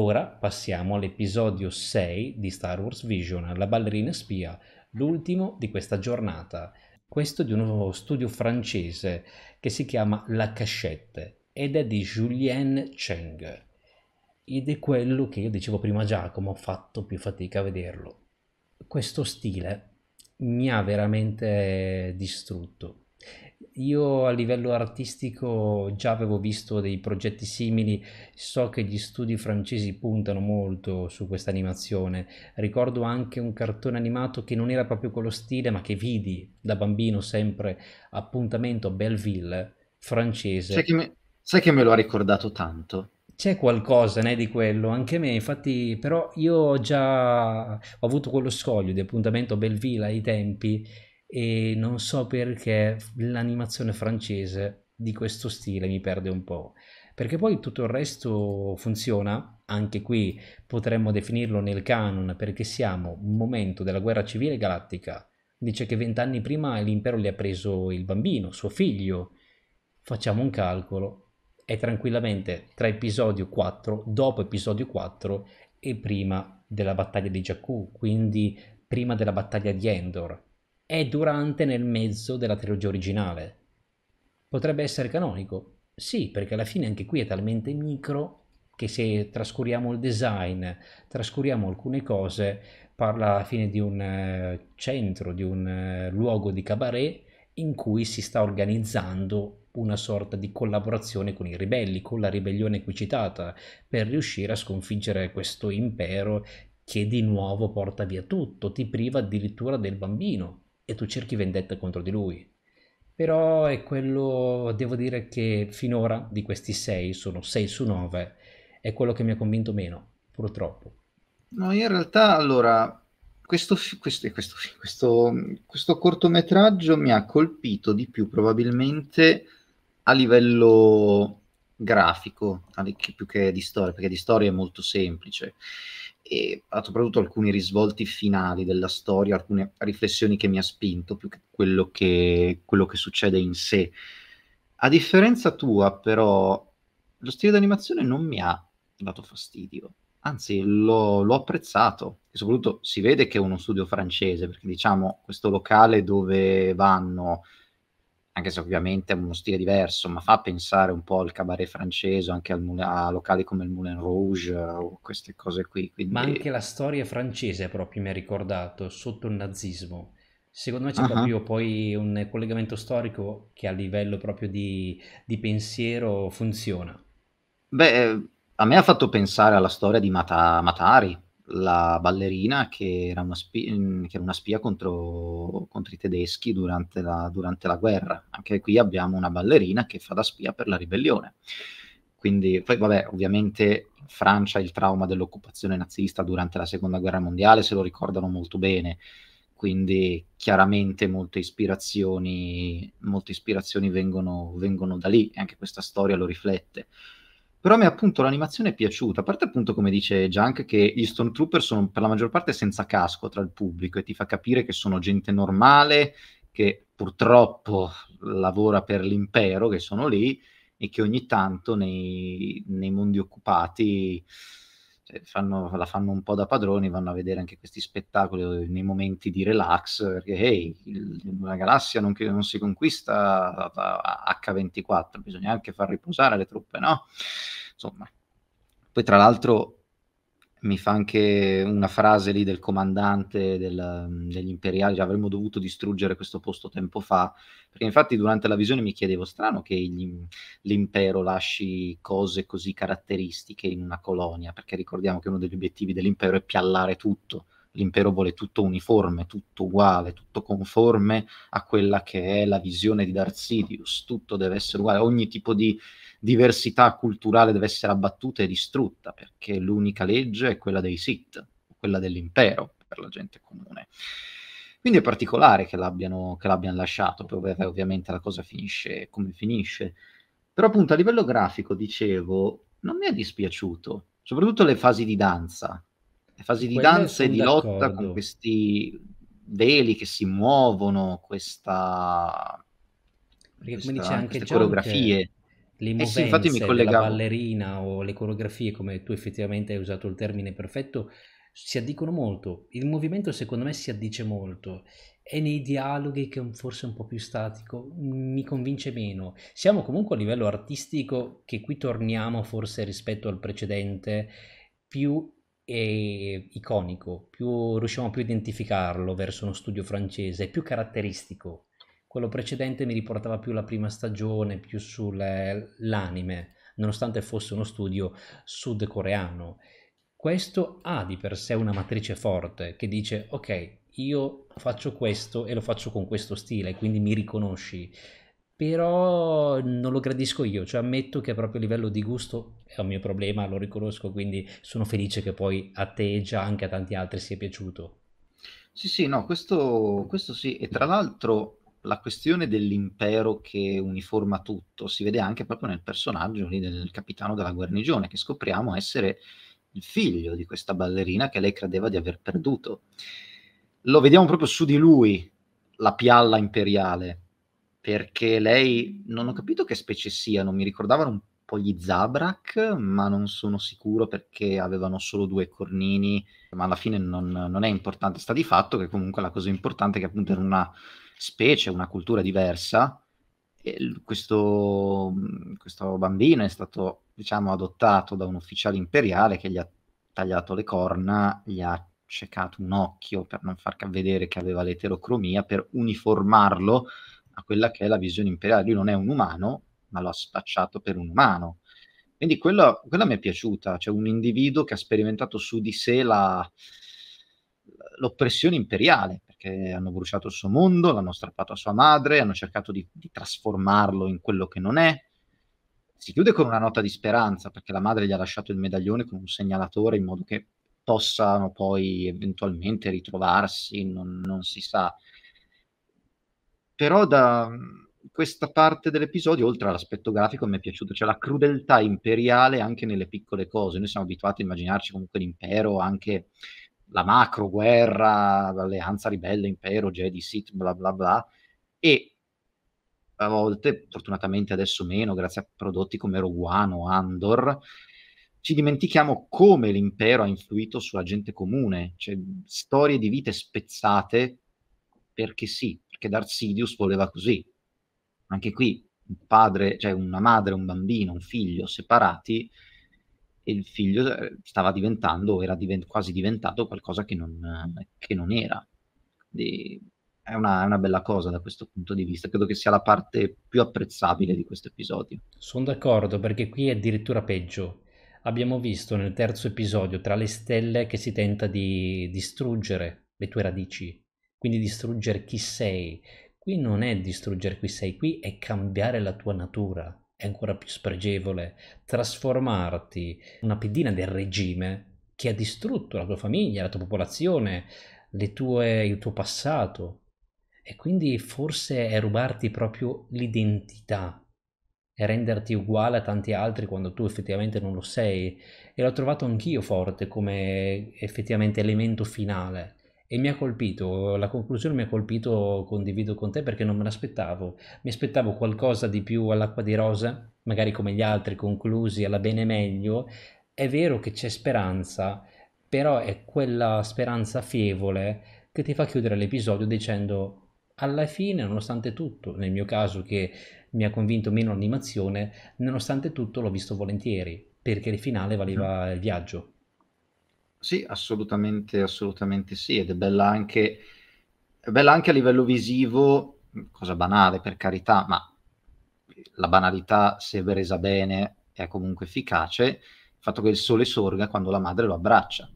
Ora passiamo all'episodio 6 di Star Wars Vision, La ballerina spia, l'ultimo di questa giornata. Questo di un nuovo studio francese che si chiama La Cachette ed è di Julien Cheng. Ed è quello che io dicevo prima Giacomo, ho fatto più fatica a vederlo. Questo stile mi ha veramente distrutto io a livello artistico già avevo visto dei progetti simili, so che gli studi francesi puntano molto su questa animazione. Ricordo anche un cartone animato che non era proprio quello stile, ma che vidi da bambino sempre appuntamento Belleville francese. Sai che me, sai che me lo ha ricordato tanto? C'è qualcosa né, di quello, anche me, infatti, però io già ho avuto quello scoglio di appuntamento Belleville ai tempi e non so perché l'animazione francese di questo stile mi perde un po'. Perché poi tutto il resto funziona, anche qui potremmo definirlo nel canon, perché siamo un momento della guerra civile galattica. Dice che vent'anni prima l'impero gli ha preso il bambino, suo figlio. Facciamo un calcolo, è tranquillamente tra episodio 4, dopo episodio 4 e prima della battaglia di Jakku, quindi prima della battaglia di Endor è durante nel mezzo della trilogia originale. Potrebbe essere canonico? Sì, perché alla fine anche qui è talmente micro che se trascuriamo il design, trascuriamo alcune cose, parla alla fine di un eh, centro, di un eh, luogo di cabaret in cui si sta organizzando una sorta di collaborazione con i ribelli, con la ribellione qui citata, per riuscire a sconfiggere questo impero che di nuovo porta via tutto, ti priva addirittura del bambino e tu cerchi vendetta contro di lui. Però è quello, devo dire che finora di questi sei, sono sei su nove, è quello che mi ha convinto meno, purtroppo. No, in realtà allora questo, questo, questo, questo, questo cortometraggio mi ha colpito di più probabilmente a livello grafico, più che di storia, perché di storia è molto semplice e soprattutto alcuni risvolti finali della storia, alcune riflessioni che mi ha spinto più che quello che, quello che succede in sé. A differenza tua, però, lo stile d'animazione non mi ha dato fastidio, anzi l'ho, l'ho apprezzato e soprattutto si vede che è uno studio francese, perché diciamo questo locale dove vanno anche se ovviamente è uno stile diverso, ma fa pensare un po' al cabaret francese, anche al, a locali come il Moulin Rouge o queste cose qui. Quindi... Ma anche la storia francese proprio mi ha ricordato, sotto il nazismo. Secondo me c'è uh-huh. proprio poi un collegamento storico che a livello proprio di, di pensiero funziona. Beh, eh, a me ha fatto pensare alla storia di Mata- Matari, la ballerina che era una, spia, mm, che era una spia contro, contro, i tedeschi durante la, durante la, guerra. Anche qui abbiamo una ballerina che fa da spia per la ribellione. Quindi, poi vabbè, ovviamente in Francia il trauma dell'occupazione nazista durante la seconda guerra mondiale se lo ricordano molto bene, quindi chiaramente molte ispirazioni, molte ispirazioni vengono, vengono da lì anche questa storia lo riflette però a me appunto l'animazione è piaciuta, a parte appunto come dice Junk che gli Stone Trooper sono per la maggior parte senza casco tra il pubblico e ti fa capire che sono gente normale che purtroppo lavora per l'impero, che sono lì e che ogni tanto nei, nei mondi occupati cioè, fanno, la fanno un po' da padroni, vanno a vedere anche questi spettacoli nei momenti di relax, perché hey, il, la galassia non, non, si conquista a, H24, bisogna anche far riposare le truppe, no? Insomma, poi tra l'altro mi fa anche una frase lì del comandante del, mm, degli imperiali, cioè, avremmo dovuto distruggere questo posto tempo fa, perché infatti durante la visione mi chiedevo, strano che gli, mm, l'impero lasci cose così caratteristiche in una colonia, perché ricordiamo che uno degli obiettivi dell'impero è piallare tutto, l'impero vuole tutto uniforme, tutto uguale, tutto conforme a quella che è la visione di Darth Sidious, tutto deve essere uguale, ogni tipo di diversità culturale deve essere abbattuta e distrutta, perché l'unica legge è quella dei Sith, quella dell'impero per la gente comune. Quindi è particolare che l'abbiano, che l'abbiano lasciato, poi ovviamente la cosa finisce come finisce. Però appunto a livello grafico, dicevo, non mi è dispiaciuto, soprattutto le fasi di danza, fasi di danza e di d'accordo. lotta con questi veli che si muovono, questa... Perché questa, come dice anche John, coreografie. Le movenze eh sì, infatti mi collegavo... della ballerina o le coreografie, come tu effettivamente hai usato il termine perfetto, si addicono molto. Il movimento secondo me si addice molto e nei dialoghi che forse un po' più statico mi convince meno. Siamo comunque a livello artistico che qui torniamo forse rispetto al precedente più iconico, più riusciamo più a identificarlo verso uno studio francese, è più caratteristico. Quello precedente mi riportava più la prima stagione, più sull'anime, nonostante fosse uno studio sudcoreano. Questo ha di per sé una matrice forte che dice ok, io faccio questo e lo faccio con questo stile, quindi mi riconosci però non lo gradisco io, cioè ammetto che proprio a livello di gusto è un mio problema, lo riconosco, quindi sono felice che poi a te e già anche a tanti altri sia piaciuto. Sì, sì, no, questo, questo sì, e tra l'altro la questione dell'impero che uniforma tutto si vede anche proprio nel personaggio lì del capitano della guarnigione, che scopriamo essere il figlio di questa ballerina che lei credeva di aver perduto. Lo vediamo proprio su di lui, la pialla imperiale perché lei non ho capito che specie siano, mi ricordavano un po' gli Zabrak, ma non sono sicuro perché avevano solo due cornini, ma alla fine non, non è importante, sta di fatto che comunque la cosa importante è che appunto era una specie, una cultura diversa, questo, mm, questo bambino è stato diciamo adottato da un ufficiale imperiale che gli ha tagliato le corna, gli ha cecato un occhio per non far vedere che aveva l'eterocromia, per uniformarlo a quella che è la visione imperiale. Lui non è un umano, ma lo ha spacciato per un umano. Quindi quella, quella mi è piaciuta, cioè un individuo che ha sperimentato su di sé la, l'oppressione imperiale, perché hanno bruciato il suo mondo, l'hanno strappato a sua madre, hanno cercato di, di trasformarlo in quello che non è, si chiude con una nota di speranza perché la madre gli ha lasciato il medaglione con un segnalatore in modo che possano poi eventualmente ritrovarsi, non, non si sa però da questa parte dell'episodio, oltre all'aspetto grafico, mi è piaciuto, c'è cioè la crudeltà imperiale anche nelle piccole cose. Noi siamo abituati a immaginarci comunque l'impero, anche la macro guerra, l'alleanza ribelle, impero, Jedi, Sith, bla bla bla. E a volte, fortunatamente adesso meno, grazie a prodotti come Roguano, Andor, ci dimentichiamo come l'impero ha influito sulla gente comune, cioè storie di vite spezzate perché sì, perché Darth Sidious voleva così. Anche qui un padre, cioè una madre, un bambino, un figlio separati e il figlio eh, stava diventando, era divent- quasi diventato qualcosa che non, eh, che non era. E è una, è una, bella cosa da questo punto di vista. Credo che sia la parte più apprezzabile di questo episodio. Sono d'accordo, perché qui è addirittura peggio. Abbiamo visto nel terzo episodio, tra le stelle, che si tenta di distruggere le tue radici, quindi distruggere chi sei. Qui non è distruggere chi sei, qui è cambiare la tua natura. È ancora più spregevole trasformarti una pedina del regime che ha distrutto la tua famiglia, la tua popolazione, tue, il tuo passato. E quindi forse è rubarti proprio l'identità e renderti uguale a tanti altri quando tu effettivamente non lo sei. E l'ho trovato anch'io forte come effettivamente elemento finale e mi ha colpito, la conclusione mi ha colpito, condivido con te perché non me l'aspettavo, mi aspettavo qualcosa di più all'acqua di rosa, magari come gli altri conclusi alla bene meglio, è vero che c'è speranza, però è quella speranza fievole che ti fa chiudere l'episodio dicendo alla fine, nonostante tutto, nel mio caso che mi ha convinto meno l'animazione, nonostante tutto l'ho visto volentieri, perché il finale valeva il viaggio. Sì, assolutamente, assolutamente sì, ed è bella anche, è bella anche a livello visivo, cosa banale per carità, ma la banalità, se resa bene, è comunque efficace. Il fatto che il sole sorga quando la madre lo abbraccia,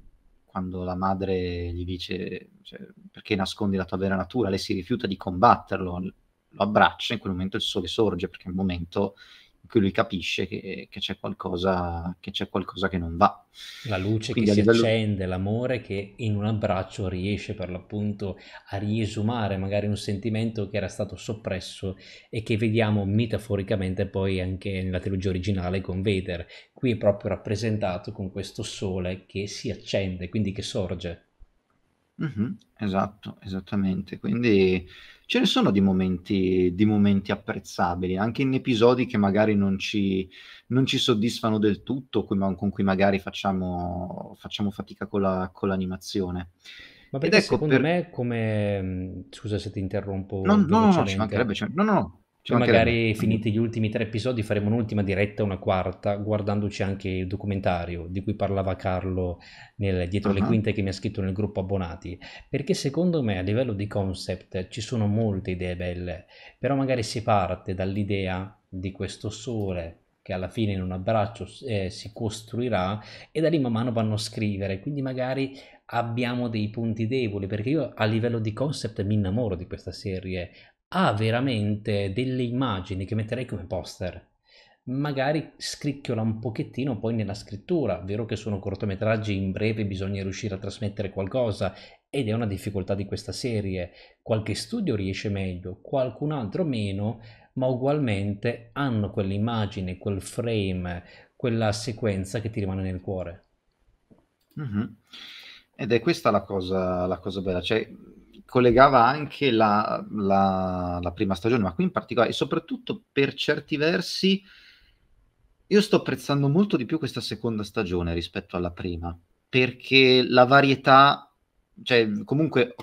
quando la madre gli dice cioè, perché nascondi la tua vera natura, lei si rifiuta di combatterlo, lo abbraccia, in quel momento il sole sorge perché è un momento occhio lui capisce che, che, c'è qualcosa, che, c'è qualcosa, che non va. La luce Quindi che si livello... accende, l'amore che in un abbraccio riesce per l'appunto a riesumare magari un sentimento che era stato soppresso e che vediamo metaforicamente poi anche nella trilogia originale con Vader. Qui è proprio rappresentato con questo sole che si accende, quindi che sorge. Mm-hmm, esatto, esattamente. Quindi ce ne sono di momenti, di momenti, apprezzabili, anche in episodi che magari non ci, non ci soddisfano del tutto, con cui magari facciamo, facciamo fatica con, la, con l'animazione. Ma perché Ed ecco, secondo per... me come... Scusa se ti interrompo. No, no, no, ci mancherebbe. Cioè, no, no, cioè magari finiti gli ultimi tre episodi faremo un'ultima diretta, una quarta, guardandoci anche il documentario di cui parlava Carlo nel, dietro uh-huh. le ah. quinte che mi ha scritto nel gruppo abbonati, perché secondo me a livello di concept ci sono molte idee belle, però magari si parte dall'idea di questo sole che alla fine in un abbraccio eh, si costruirà e da lì man mano vanno a scrivere, quindi magari abbiamo dei punti deboli perché io a livello di concept mi innamoro di questa serie ha veramente delle immagini che metterei come poster. Magari scricchiola un pochettino poi nella scrittura, vero che sono cortometraggi in breve bisogna riuscire a trasmettere qualcosa ed è una difficoltà di questa serie. Qualche studio riesce meglio, qualcun altro meno, ma ugualmente hanno quell'immagine, quel frame, quella sequenza che ti rimane nel cuore. Mm-hmm. Ed è questa la cosa, la cosa bella, cioè collegava anche la, la, la, prima stagione, ma qui in particolare, e soprattutto per certi versi, io sto apprezzando molto di più questa seconda stagione rispetto alla prima, perché la varietà, cioè comunque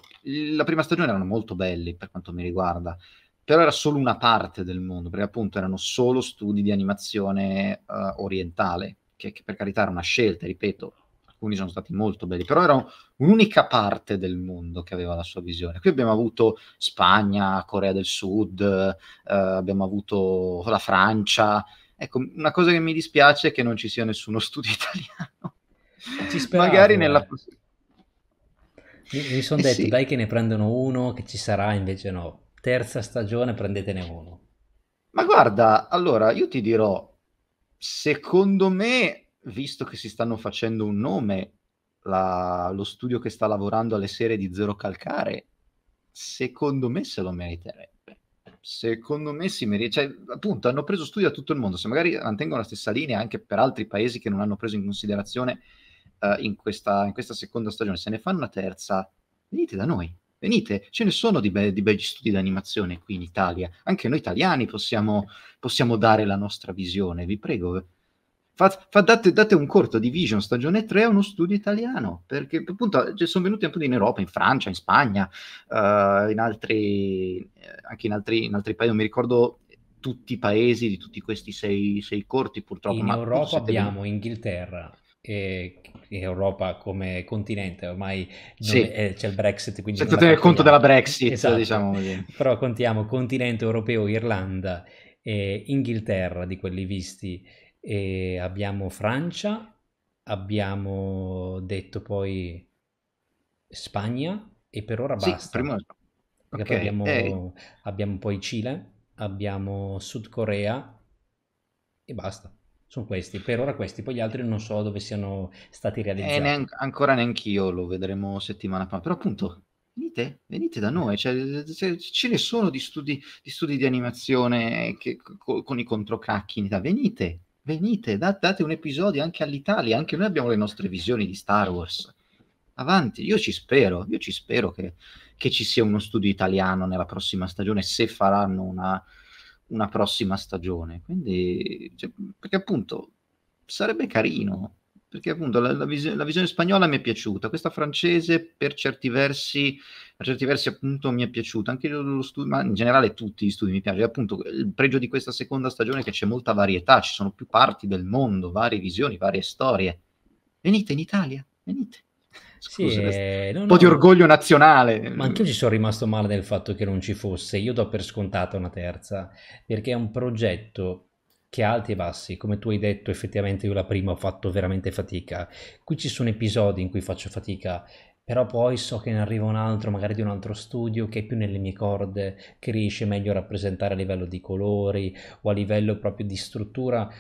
la prima stagione erano molto belli per quanto mi riguarda, però era solo una parte del mondo, perché appunto erano solo studi di animazione uh, orientale, che, che per carità era una scelta, ripeto, alcuni sono stati molto belli, però era un'unica parte del mondo che aveva la sua visione. Qui abbiamo avuto Spagna, Corea del Sud, eh, abbiamo avuto la Francia. Ecco, una cosa che mi dispiace è che non ci sia nessuno studio italiano. Speravo, Magari eh. nella prossima. Mi, mi sono eh detto, sì. dai che ne prendono uno, che ci sarà, invece no. Terza stagione, prendetene uno. Ma guarda, allora io ti dirò, secondo me visto che si stanno facendo un nome, la, lo studio che sta lavorando alle serie di Zero Calcare, secondo me se lo meriterebbe. Secondo me si merita, cioè, appunto, hanno preso studio da tutto il mondo. Se magari mantengono la stessa linea anche per altri paesi che non hanno preso in considerazione uh, in, questa, in, questa, seconda stagione, se ne fanno una terza, venite da noi. Venite, ce ne sono di, be- di begli studi d'animazione qui in Italia. Anche noi italiani possiamo, possiamo dare la nostra visione, vi prego fa, fa, date, date, un corto di Vision stagione 3 a uno studio italiano, perché appunto cioè, sono venuti appunto in Europa, in Francia, in Spagna, uh, in altri, eh, anche in altri, in altri paesi, non mi ricordo tutti i paesi di tutti questi sei, sei corti purtroppo. In Europa abbiamo ben... Inghilterra, e Europa come continente ormai sì. è, c'è il Brexit quindi senza tenere conto della Brexit esatto. diciamo così. però contiamo continente europeo Irlanda e Inghilterra di quelli visti e abbiamo Francia, abbiamo detto poi Spagna e per ora basta. Sì, prima... okay. abbiamo, eh. abbiamo poi Cile, abbiamo Sud Corea e basta sono questi, per ora questi, poi gli altri non so dove siano stati eh, realizzati. E neanche, ancora neanch'io lo vedremo settimana fa, però appunto venite, venite da noi, cioè, ce ne sono di studi di, studi di animazione eh, che, con, con i controcacchi venite, venite, date un episodio anche all'Italia, anche noi abbiamo le nostre visioni di Star Wars. Avanti, io ci spero, io ci spero che, che ci sia uno studio italiano nella prossima stagione, se faranno una, una prossima stagione. Quindi, cioè, perché appunto sarebbe carino, perché appunto la, la, visione, la, visione spagnola mi è piaciuta, questa francese per certi versi, per certi versi appunto mi è piaciuta, anche lo studio, ma in generale tutti gli studi mi piacciono, e appunto il pregio di questa seconda stagione è che c'è molta varietà, ci sono più parti del mondo, varie visioni, varie storie. Venite in Italia, venite. Scusa, sì, eh, un po' no, di orgoglio nazionale. Ma anche io ci sono rimasto male del fatto che non ci fosse. Io do per scontata una terza, perché è un progetto che ha alti e bassi, come tu hai detto effettivamente io la prima ho fatto veramente fatica, qui ci sono episodi in cui faccio fatica, però poi so che ne arriva un altro, magari di un altro studio, che è più nelle mie corde, che riesce meglio a rappresentare a livello di colori o a livello proprio di struttura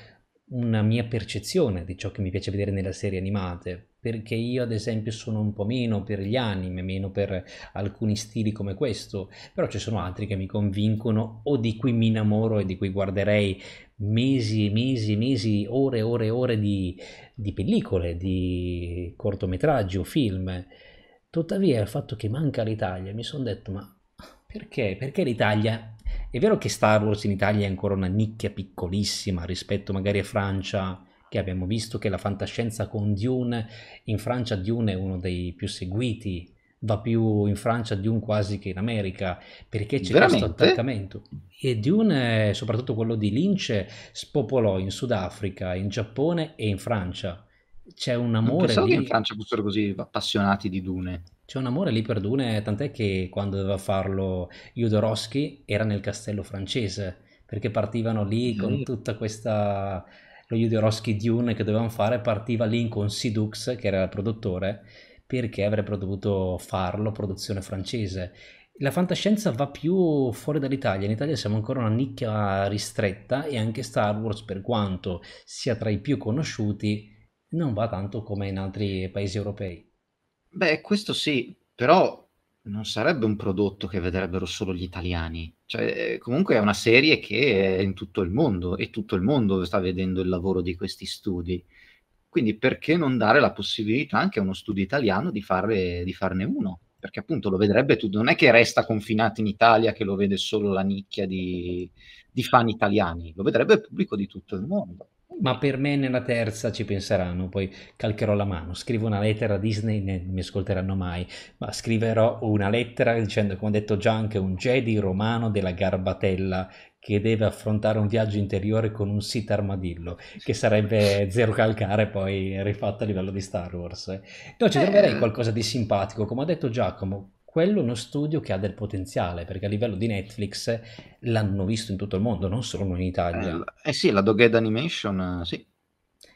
una mia percezione di ciò che mi piace vedere nelle serie animate perché io ad esempio sono un po' meno per gli anime, meno per alcuni stili come questo, però ci sono altri che mi convincono o di cui mi innamoro e di cui guarderei mesi e mesi e mesi, ore e ore e ore di, di pellicole, di cortometraggi o film. Tuttavia il fatto che manca l'Italia, mi sono detto ma perché? Perché l'Italia... È vero che Star Wars in Italia è ancora una nicchia piccolissima rispetto magari a Francia, che abbiamo visto che la fantascienza con Dune, in Francia Dune è uno dei più seguiti, va più in Francia Dune quasi che in America, perché c'è Veramente? questo attaccamento. E Dune, soprattutto quello di Lynch, spopolò in Sudafrica, in Giappone e in Francia. C'è un amore. Non lì... che in Francia fossero così appassionati di Dune. C'è un amore lì per Dune, tant'è che quando doveva farlo Jodorowsky era nel castello francese, perché partivano lì con tutta questa lo Jodorowsky Dune che dovevano fare partiva lì con Sidux che era il produttore perché avrebbero dovuto farlo produzione francese la fantascienza va più fuori dall'Italia, in Italia siamo ancora una nicchia ristretta e anche Star Wars per quanto sia tra i più conosciuti non va tanto come in altri paesi europei. Beh, questo sì, però non sarebbe un prodotto che vedrebbero solo gli italiani. Cioè, comunque è una serie che è in tutto il mondo e tutto il mondo sta vedendo il lavoro di questi studi. Quindi perché non dare la possibilità anche a uno studio italiano di, fare, di farne uno? Perché appunto lo vedrebbe tutto, non è che resta confinato in Italia che lo vede solo la nicchia di, di fan italiani, lo vedrebbe il pubblico di tutto il mondo. Ma per me nella terza ci penseranno, poi calcherò la mano, scrivo una lettera a Disney, ne, mi ascolteranno mai, ma scriverò una lettera dicendo, come ha detto Junk, un Jedi romano della garbatella che deve affrontare un viaggio interiore con un sit armadillo, che sarebbe zero calcare poi rifatto a livello di Star Wars. Eh, no, ci eh, troverei eh. qualcosa di simpatico, come ha detto Giacomo, quello è uno studio che ha del potenziale, perché a livello di Netflix l'hanno visto in tutto il mondo, non solo in Italia. Eh, eh sì, la Doghead Animation, eh, sì.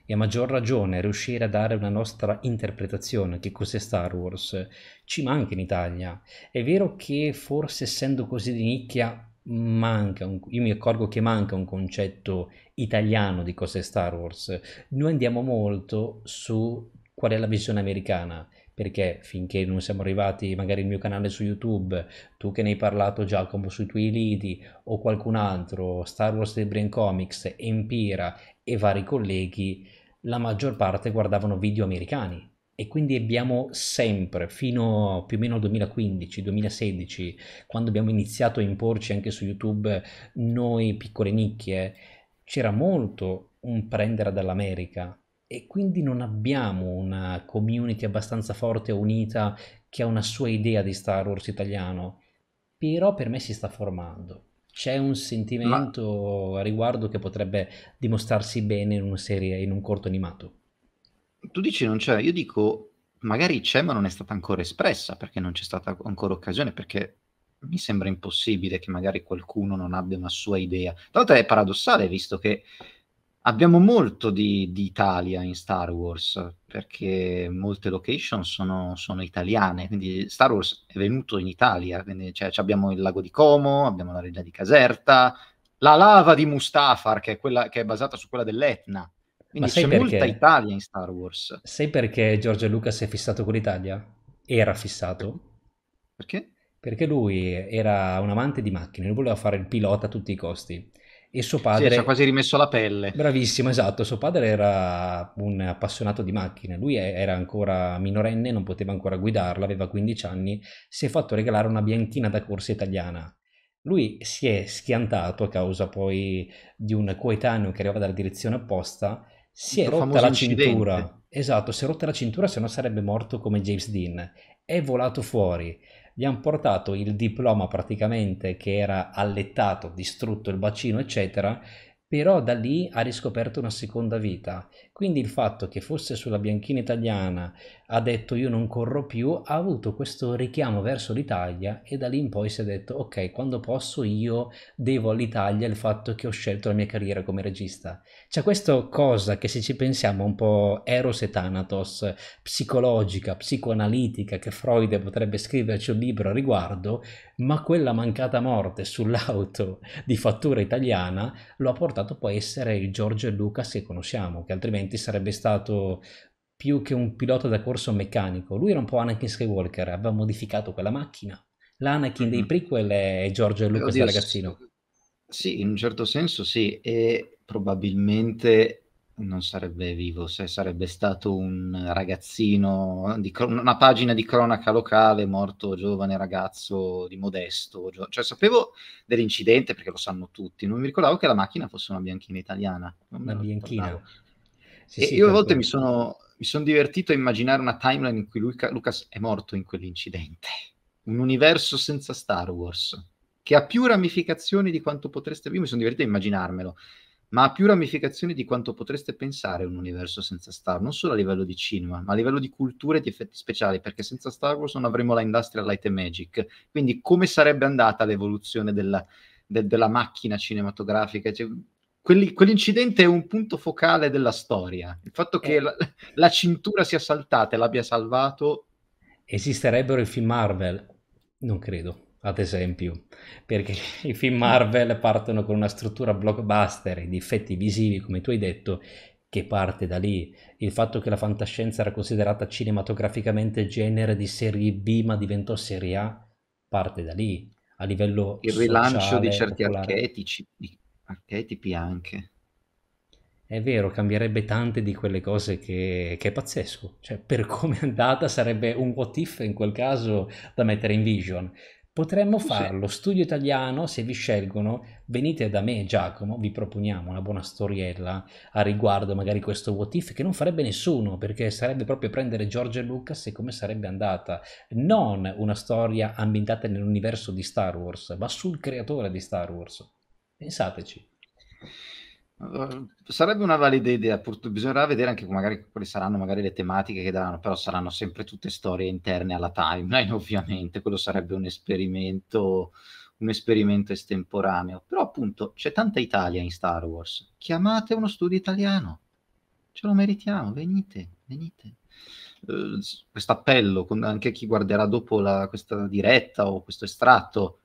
E a maggior ragione riuscire a dare una nostra interpretazione che cos'è Star Wars ci manca in Italia. È vero che forse essendo così di nicchia manca, un, io mi accorgo che manca un concetto italiano di cos'è Star Wars. Noi andiamo molto su qual è la visione americana perché finché non siamo arrivati magari il mio canale su YouTube, tu che ne hai parlato Giacomo sui tuoi lidi o qualcun altro, Star Wars The Brain Comics, Empira e vari colleghi, la maggior parte guardavano video americani e quindi abbiamo sempre, fino più o meno al 2015-2016, quando abbiamo iniziato a imporci anche su YouTube noi piccole nicchie, c'era molto un prendere dall'America, e quindi non abbiamo una community abbastanza forte e unita che ha una sua idea di Star Wars italiano, però per me si sta formando. C'è un sentimento Ma... a riguardo che potrebbe dimostrarsi bene in una serie, in un corto animato. Tu dici non c'è, io dico magari c'è ma non è stata ancora espressa perché non c'è stata ancora occasione perché mi sembra impossibile che magari qualcuno non abbia una sua idea. Tra l'altro è paradossale visto che abbiamo molto di, di, Italia in Star Wars perché molte location sono, sono, italiane quindi Star Wars è venuto in Italia quindi cioè, abbiamo il lago di Como abbiamo la reggia di Caserta la lava di Mustafar che è, quella, che è basata su quella dell'Etna quindi c'è perché? molta Italia in Star Wars sai perché Giorgio Lucas è fissato con l'Italia? era fissato perché? perché lui era un amante di macchine lui voleva fare il pilota a tutti i costi e suo padre... Sì, ci ha quasi rimesso la pelle. Bravissimo, esatto, suo padre era un appassionato di macchine, lui era ancora minorenne, non poteva ancora guidarla, aveva 15 anni, si è fatto regalare una bianchina da corsa italiana. Lui si è schiantato a causa poi di un coetaneo che arrivava dalla direzione opposta, si è rotta la incidente. cintura. Esatto, si è rotta la cintura, se no sarebbe morto come James Dean. È volato fuori gli hanno portato il diploma praticamente che era allettato, distrutto il bacino, eccetera, però da lì ha riscoperto una seconda vita quindi il fatto che fosse sulla bianchina italiana ha detto io non corro più, ha avuto questo richiamo verso l'Italia e da lì in poi si è detto ok, quando posso io devo all'Italia il fatto che ho scelto la mia carriera come regista. C'è questa cosa che se ci pensiamo un po' Eros e Thanatos, psicologica, psicoanalitica, che Freud potrebbe scriverci un libro a riguardo, ma quella mancata morte sull'auto di fattura italiana lo ha portato poi a essere il Giorgio e Lucas che conosciamo, che altrimenti momenti sarebbe stato più che un pilota da corso meccanico. Lui era un po' Anakin Skywalker, aveva modificato quella macchina. L'Anakin mm-hmm. dei prequel è Giorgio e Lucas da ragazzino. Sì, in un certo senso sì, e probabilmente non sarebbe vivo se sarebbe stato un ragazzino, di cro- una pagina di cronaca locale, morto giovane ragazzo di Modesto. Gio- cioè sapevo dell'incidente perché lo sanno tutti, non mi ricordavo che la macchina fosse una bianchina italiana. una bianchina. Ricordavo. Sì, e sì, io a volte mi sono, mi sono, divertito a immaginare una timeline in cui Luca, Lucas è morto in quell'incidente. Un universo senza Star Wars, che ha più ramificazioni di quanto potreste... Io mi sono divertito a immaginarmelo, ma ha più ramificazioni di quanto potreste pensare un universo senza Star Wars, non solo a livello di cinema, ma a livello di cultura e di effetti speciali, perché senza Star Wars non avremmo la Industrial Light and Magic. Quindi come sarebbe andata l'evoluzione della, della macchina cinematografica? Cioè, quelli, quell'incidente è un punto focale della storia. Il fatto che eh. la, la, cintura sia saltata e l'abbia salvato. Esisterebbero i film Marvel? Non credo, ad esempio, perché i film Marvel partono con una struttura blockbuster di difetti visivi, come tu hai detto, che parte da lì. Il fatto che la fantascienza era considerata cinematograficamente genere di serie B ma diventò serie A parte da lì. A livello il rilancio sociale, di certi popolare. archetici, Archetipi anche. È vero, cambierebbe tante di quelle cose che, che è pazzesco. Cioè, per come è andata sarebbe un what if in quel caso da mettere in vision. Potremmo farlo, studio italiano, se vi scelgono, venite da me Giacomo, vi proponiamo una buona storiella a riguardo magari questo what if che non farebbe nessuno perché sarebbe proprio prendere George e Lucas e come sarebbe andata, non una storia ambientata nell'universo di Star Wars, ma sul creatore di Star Wars. Pensateci. Eh, sarebbe una valida idea, bisognerà vedere anche magari quali saranno magari le tematiche che daranno, però saranno sempre tutte storie interne alla timeline, ovviamente, quello sarebbe un esperimento, un esperimento estemporaneo. Però appunto c'è tanta Italia in Star Wars, chiamate uno studio italiano, ce lo meritiamo, venite, venite. Uh, questo appello anche chi guarderà dopo la, questa diretta o questo estratto,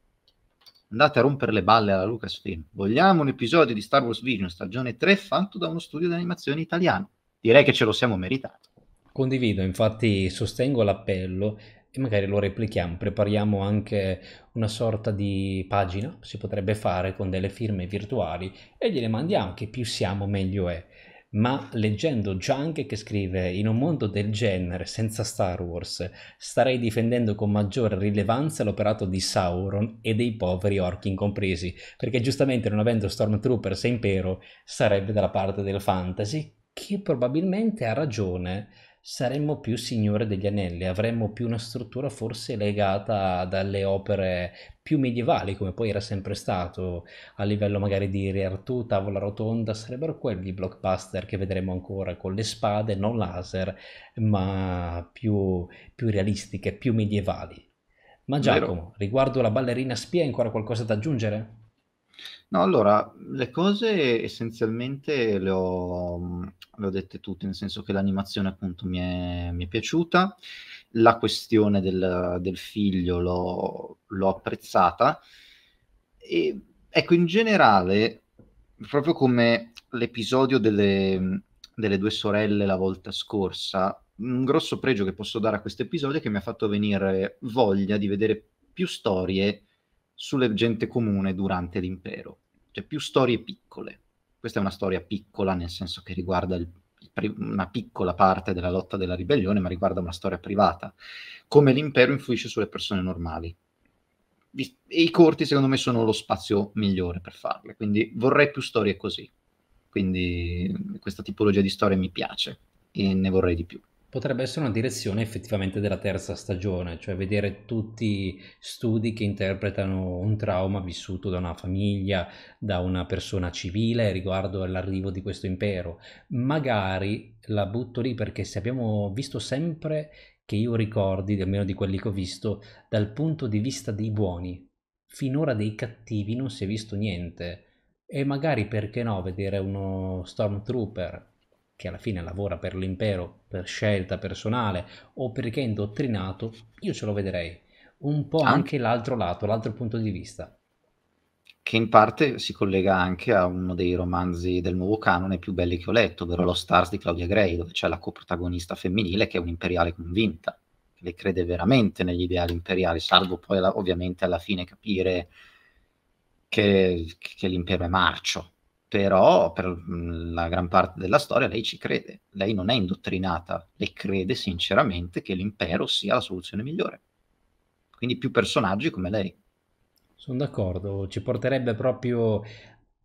Andate a rompere le balle alla Lucasfilm. Vogliamo un episodio di Star Wars Vision, stagione 3, fatto da uno studio di animazione italiano. Direi che ce lo siamo meritato. Condivido, infatti sostengo l'appello e magari lo replichiamo, prepariamo anche una sorta di pagina, si potrebbe fare con delle firme virtuali e gliele mandiamo, che più siamo meglio è ma leggendo Junk che scrive in un mondo del genere senza Star Wars starei difendendo con maggiore rilevanza l'operato di Sauron e dei poveri orchi incompresi perché giustamente non avendo Stormtroopers e Impero sarebbe dalla parte del fantasy che probabilmente ha ragione saremmo più Signore degli Anelli, avremmo più una struttura forse legata dalle opere più medievali, come poi era sempre stato, a livello magari di Re Artù, Tavola Rotonda, sarebbero quelli blockbuster che vedremo ancora con le spade, non laser, ma più, più realistiche, più medievali. Ma Giacomo, Vero. riguardo la ballerina spia, hai ancora qualcosa da aggiungere? No, allora, le cose essenzialmente le ho, le ho dette tutte, nel senso che l'animazione appunto mi è, mi è piaciuta, la questione del, del figlio l'ho, l'ho apprezzata. E ecco, in generale, proprio come l'episodio delle, delle due sorelle la volta scorsa, un grosso pregio che posso dare a questo episodio è che mi ha fatto venire voglia di vedere più storie sulle gente comune durante l'impero, cioè più storie piccole. Questa è una storia piccola nel senso che riguarda il, il, una piccola parte della lotta della ribellione, ma riguarda una storia privata, come l'impero influisce sulle persone normali e i corti secondo me sono lo spazio migliore per farle, quindi vorrei più storie così. Quindi questa tipologia di storie mi piace e ne vorrei di più. Potrebbe essere una direzione effettivamente della terza stagione, cioè vedere tutti studi che interpretano un trauma vissuto da una famiglia, da una persona civile riguardo all'arrivo di questo impero. Magari la butto lì perché se abbiamo visto sempre che io ricordi, almeno di quelli che ho visto, dal punto di vista dei buoni. Finora dei cattivi non si è visto niente. E magari perché no vedere uno Stormtrooper che alla fine lavora per l'impero per scelta personale o perché è indottrinato, io ce lo vedrei. Un po' anche l'altro lato, l'altro punto di vista che in parte si collega anche a uno dei romanzi del nuovo canone più belli che ho letto, ovvero Lo Stars di Claudia Gray, dove c'è la coprotagonista femminile che è un'imperiale convinta, che crede veramente negli ideali imperiali, salvo poi alla, ovviamente alla fine capire che, che l'impero è marcio, però per mm, la gran parte della storia lei ci crede, lei non è indottrinata, lei crede sinceramente che l'impero sia la soluzione migliore. Quindi più personaggi come lei. Sono d'accordo, ci porterebbe proprio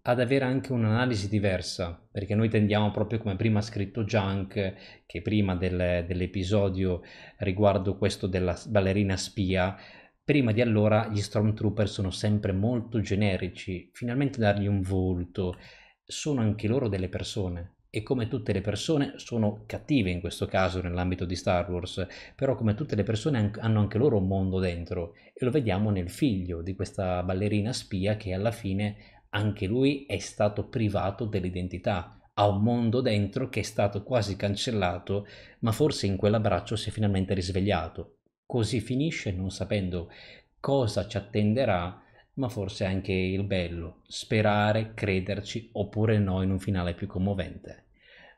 ad avere anche un'analisi diversa, perché noi tendiamo proprio come prima ha scritto Junk, che prima del, dell'episodio riguardo questo della ballerina spia, prima di allora gli Stormtrooper sono sempre molto generici, finalmente dargli un volto, sono anche loro delle persone, e come tutte le persone sono cattive in questo caso nell'ambito di Star Wars, però come tutte le persone hanno anche loro un mondo dentro e lo vediamo nel figlio di questa ballerina spia che alla fine anche lui è stato privato dell'identità, ha un mondo dentro che è stato quasi cancellato, ma forse in quell'abbraccio si è finalmente risvegliato. Così finisce non sapendo cosa ci attenderà ma forse anche il bello, sperare, crederci oppure no in un finale più commovente.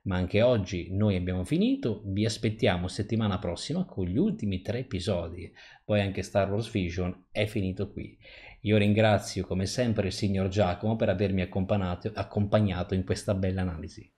Ma anche oggi noi abbiamo finito, vi aspettiamo settimana prossima con gli ultimi tre episodi, poi anche Star Wars Vision è finito qui. Io ringrazio come sempre il signor Giacomo per avermi accompagnato, accompagnato in questa bella analisi.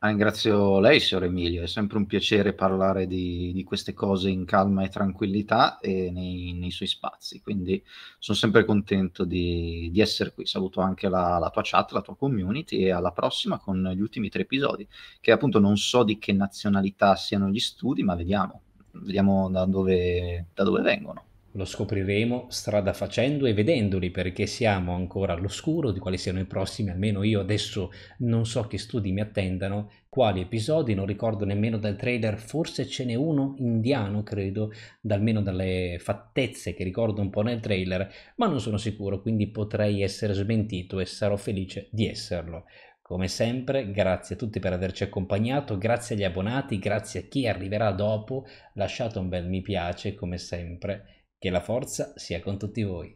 Ah, ringrazio lei, signor Emilio, è sempre un piacere parlare di, di queste cose in calma e tranquillità e nei, nei suoi spazi, quindi sono sempre contento di, di essere qui. Saluto anche la, la, tua chat, la tua community e alla prossima con gli ultimi tre episodi, che appunto non so di che nazionalità siano gli studi, ma vediamo, vediamo da dove, da dove vengono. Lo scopriremo strada facendo e vedendoli perché siamo ancora all'oscuro di quali siano i prossimi, almeno io adesso non so che studi mi attendano, quali episodi, non ricordo nemmeno dal trailer, forse ce n'è uno indiano credo, almeno dalle fattezze che ricordo un po' nel trailer, ma non sono sicuro, quindi potrei essere smentito e sarò felice di esserlo. Come sempre, grazie a tutti per averci accompagnato, grazie agli abbonati, grazie a chi arriverà dopo, lasciate un bel mi piace come sempre che la forza sia con tutti voi.